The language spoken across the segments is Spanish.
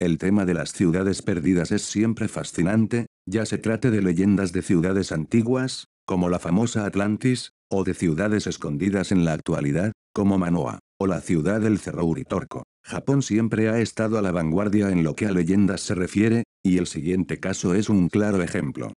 El tema de las ciudades perdidas es siempre fascinante, ya se trate de leyendas de ciudades antiguas, como la famosa Atlantis, o de ciudades escondidas en la actualidad, como Manoa, o la ciudad del Cerro Uritorco. Japón siempre ha estado a la vanguardia en lo que a leyendas se refiere, y el siguiente caso es un claro ejemplo.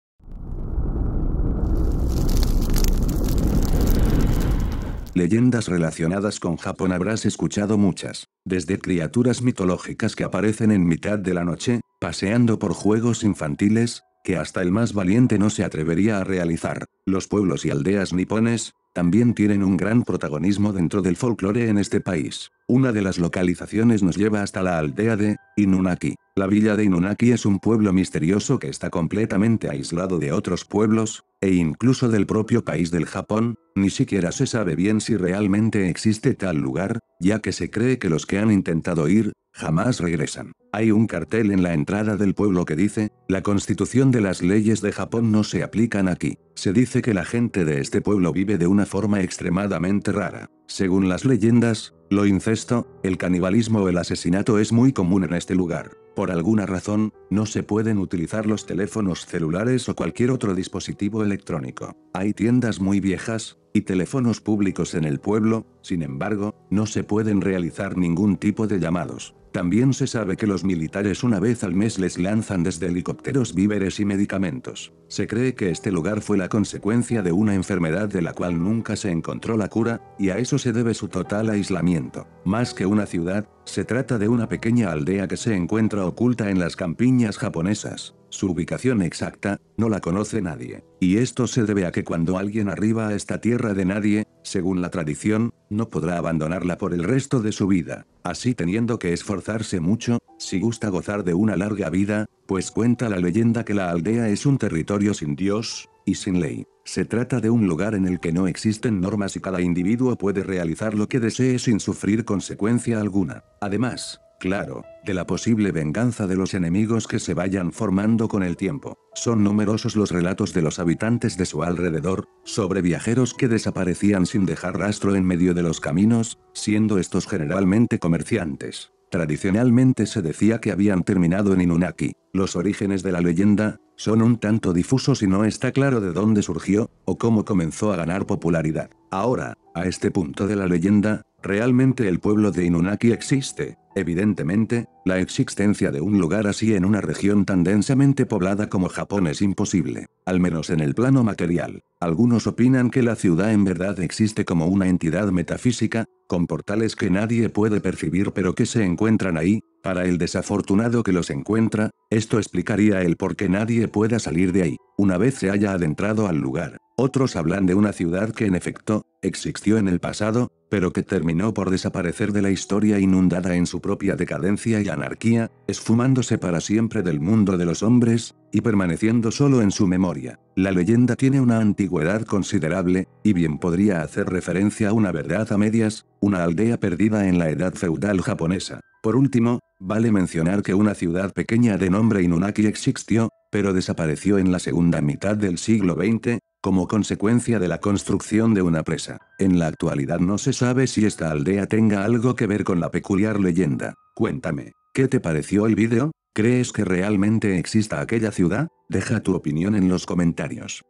Leyendas relacionadas con Japón habrás escuchado muchas, desde criaturas mitológicas que aparecen en mitad de la noche, paseando por juegos infantiles, que hasta el más valiente no se atrevería a realizar. Los pueblos y aldeas nipones, también tienen un gran protagonismo dentro del folclore en este país. Una de las localizaciones nos lleva hasta la aldea de Inunaki. La villa de Inunaki es un pueblo misterioso que está completamente aislado de otros pueblos, e incluso del propio país del Japón, ni siquiera se sabe bien si realmente existe tal lugar, ya que se cree que los que han intentado ir, jamás regresan. Hay un cartel en la entrada del pueblo que dice, la constitución de las leyes de Japón no se aplican aquí. Se dice que la gente de este pueblo vive de una forma extremadamente rara. Según las leyendas, lo incesto, el canibalismo o el asesinato es muy común en este lugar. Por alguna razón, no se pueden utilizar los teléfonos celulares o cualquier otro dispositivo electrónico. Hay tiendas muy viejas, y teléfonos públicos en el pueblo, sin embargo, no se pueden realizar ningún tipo de llamados. También se sabe que los militares una vez al mes les lanzan desde helicópteros víveres y medicamentos. Se cree que este lugar fue la consecuencia de una enfermedad de la cual nunca se encontró la cura, y a eso se debe su total aislamiento. Más que una ciudad, se trata de una pequeña aldea que se encuentra oculta en las campiñas japonesas. Su ubicación exacta, no la conoce nadie. Y esto se debe a que cuando alguien arriba a esta tierra de nadie, según la tradición, no podrá abandonarla por el resto de su vida. Así teniendo que esforzarse mucho, si gusta gozar de una larga vida, pues cuenta la leyenda que la aldea es un territorio sin Dios, y sin ley. Se trata de un lugar en el que no existen normas y cada individuo puede realizar lo que desee sin sufrir consecuencia alguna. Además, claro, de la posible venganza de los enemigos que se vayan formando con el tiempo. Son numerosos los relatos de los habitantes de su alrededor, sobre viajeros que desaparecían sin dejar rastro en medio de los caminos, siendo estos generalmente comerciantes. Tradicionalmente se decía que habían terminado en Inunaki. Los orígenes de la leyenda son un tanto difusos y no está claro de dónde surgió, o cómo comenzó a ganar popularidad. Ahora, a este punto de la leyenda, ¿Realmente el pueblo de Inunaki existe? Evidentemente, la existencia de un lugar así en una región tan densamente poblada como Japón es imposible, al menos en el plano material. Algunos opinan que la ciudad en verdad existe como una entidad metafísica, con portales que nadie puede percibir pero que se encuentran ahí, para el desafortunado que los encuentra, esto explicaría el por qué nadie pueda salir de ahí, una vez se haya adentrado al lugar. Otros hablan de una ciudad que en efecto, existió en el pasado, pero que terminó por desaparecer de la historia inundada en su propia decadencia y anarquía, esfumándose para siempre del mundo de los hombres, y permaneciendo solo en su memoria. La leyenda tiene una antigüedad considerable, y bien podría hacer referencia a una verdad a medias, una aldea perdida en la edad feudal japonesa. Por último, vale mencionar que una ciudad pequeña de nombre Inunaki existió, pero desapareció en la segunda mitad del siglo XX, como consecuencia de la construcción de una presa. En la actualidad no se sabe si esta aldea tenga algo que ver con la peculiar leyenda. Cuéntame, ¿qué te pareció el vídeo? ¿Crees que realmente exista aquella ciudad? Deja tu opinión en los comentarios.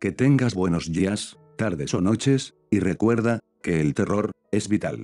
Que tengas buenos días, tardes o noches, y recuerda, que el terror, es vital.